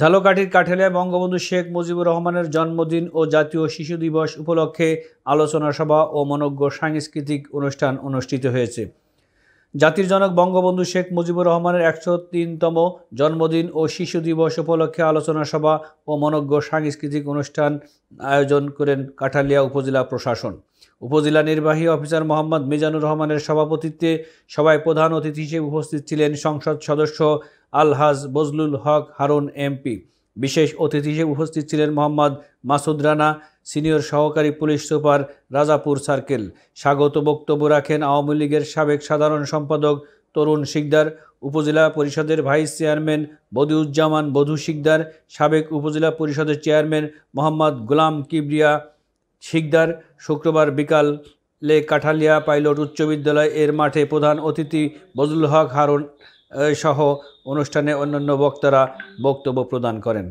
ঝালকাঠির কাঠেলায় বঙ্গবন্ধু শেখ মুজিবুর রহমানের জন্মদিন ও জাতীয় শিশু দিবস উপলক্ষে আলোচনা সভা ও মনজ্ঞ সাংস্কৃতিক অনুষ্ঠান অনুষ্ঠিত হয়েছে জাতির জনক বঙ্গবন্ধু শেখ মুজিবুর রহমানের একশো তিনতম জন্মদিন ও শিশু দিবস উপলক্ষে আলোচনা সভা ও মনজ্ঞ সাংস্কৃতিক অনুষ্ঠান আয়োজন করেন কাঠালিয়া উপজেলা প্রশাসন উপজেলা নির্বাহী অফিসার মোহাম্মদ মিজানুর রহমানের সভাপতিত্বে সভায় প্রধান অতিথি হিসেবে উপস্থিত ছিলেন সংসদ সদস্য আলহাজ বজলুল হক হারুন এমপি বিশেষ অতিথি হিসেবে উপস্থিত ছিলেন মোহাম্মদ মাসুদ রানা সিনিয়র সহকারী পুলিশ সুপার রাজাপুর সার্কেল স্বাগত বক্তব্য রাখেন আওয়ামী লীগের সাবেক সাধারণ সম্পাদক তরুণ শিকদার উপজেলা পরিষদের ভাইস চেয়ারম্যান বদিউজ্জামান বধু শিকদার সাবেক উপজেলা পরিষদের চেয়ারম্যান মোহাম্মদ গোলাম কিবরিয়া শিকদার শুক্রবার বিকাল লে কাঠালিয়া পাইলট উচ্চ বিদ্যালয় এর মাঠে প্রধান অতিথি বজুল হক হারুন সহ অনুষ্ঠানে অন্যান্য বক্তারা বক্তব্য প্রদান করেন